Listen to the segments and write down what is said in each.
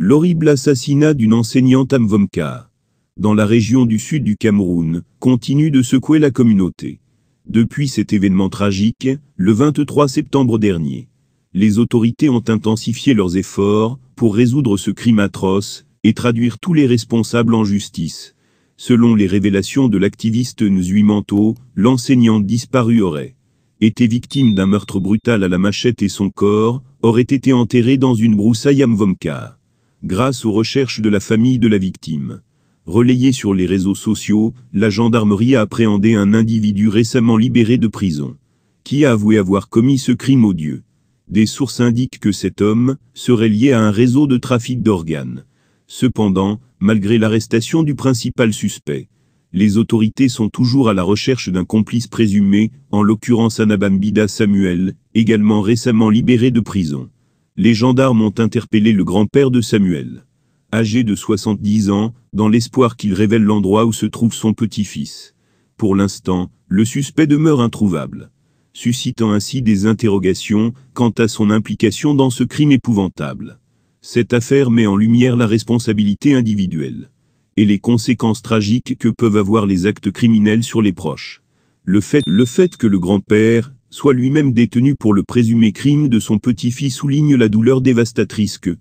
L'horrible assassinat d'une enseignante Amvomka, dans la région du sud du Cameroun, continue de secouer la communauté. Depuis cet événement tragique, le 23 septembre dernier, les autorités ont intensifié leurs efforts pour résoudre ce crime atroce et traduire tous les responsables en justice. Selon les révélations de l'activiste Nzui Manto, l'enseignante disparu aurait été victime d'un meurtre brutal à la machette et son corps aurait été enterré dans une broussaille Amvomka grâce aux recherches de la famille de la victime. relayée sur les réseaux sociaux, la gendarmerie a appréhendé un individu récemment libéré de prison, qui a avoué avoir commis ce crime odieux. Des sources indiquent que cet homme serait lié à un réseau de trafic d'organes. Cependant, malgré l'arrestation du principal suspect, les autorités sont toujours à la recherche d'un complice présumé, en l'occurrence Anabambida Samuel, également récemment libéré de prison les gendarmes ont interpellé le grand-père de Samuel, âgé de 70 ans, dans l'espoir qu'il révèle l'endroit où se trouve son petit-fils. Pour l'instant, le suspect demeure introuvable, suscitant ainsi des interrogations quant à son implication dans ce crime épouvantable. Cette affaire met en lumière la responsabilité individuelle et les conséquences tragiques que peuvent avoir les actes criminels sur les proches. Le fait, le fait que le grand-père, soit lui-même détenu pour le présumé crime de son petit-fils souligne la douleur dévastatrice que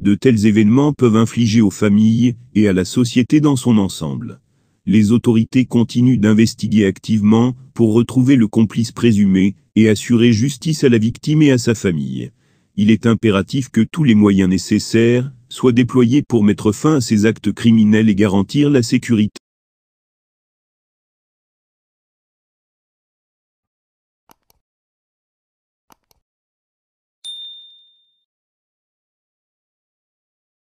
de tels événements peuvent infliger aux familles et à la société dans son ensemble. Les autorités continuent d'investiguer activement pour retrouver le complice présumé et assurer justice à la victime et à sa famille. Il est impératif que tous les moyens nécessaires soient déployés pour mettre fin à ces actes criminels et garantir la sécurité.